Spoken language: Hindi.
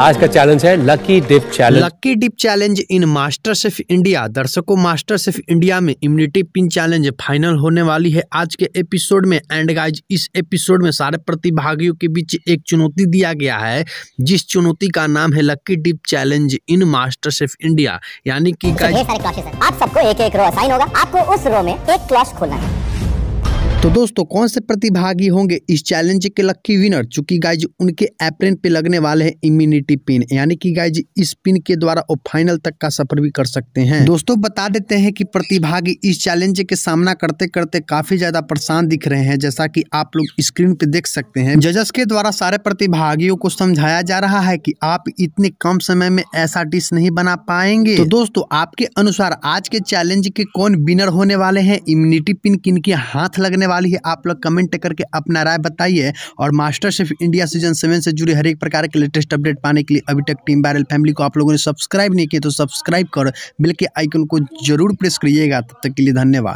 आज का चैलेंज है lucky dip challenge lucky dip challenge in MasterChef India दर्शकों मास्टर शेफ इंडिया में इम्यूनिटी पिन चैलेंज फाइनल होने वाली है आज के एपिसोड में एंड गाइज इस एपिसोड में सारे प्रतिभागियों के बीच एक चुनौती दिया गया है जिस चुनौती का नाम है lucky dip challenge in MasterChef India यानी की आप सबको एक एक रो असाइन होगा आपको उस रो में एक क्लॉश खोलना है तो दोस्तों कौन से प्रतिभागी होंगे इस चैलेंज के लक्की विनर चूंकि गाइज उनके एप्रेन पे लगने वाले हैं इम्यूनिटी पिन यानी कि गाइज इस पिन के द्वारा वो फाइनल तक का सफर भी कर सकते हैं दोस्तों बता देते हैं कि प्रतिभागी इस चैलेंज के सामना करते करते काफी ज्यादा परेशान दिख रहे हैं जैसा की आप लोग स्क्रीन पे देख सकते हैं जजस के द्वारा सारे प्रतिभागियों को समझाया जा रहा है की आप इतने कम समय में ऐसा डिश नहीं बना पाएंगे तो दोस्तों आपके अनुसार आज के चैलेंज के कौन विनर होने वाले है इम्यूनिटी पिन किन के हाथ लगने वाले सवाल ही आप लोग कमेंट करके अपना राय बताइए और MasterChef India season seven से जुड़े हर एक प्रकार के लेटेस्ट अपडेट पाने के लिए अभी तक टीम बैरल फैमिली को आप लोगों ने सब्सक्राइब नहीं किया तो सब्सक्राइब कर बिल के आइकन को जरूर प्रेस करिएगा तब तक के लिए धन्यवाद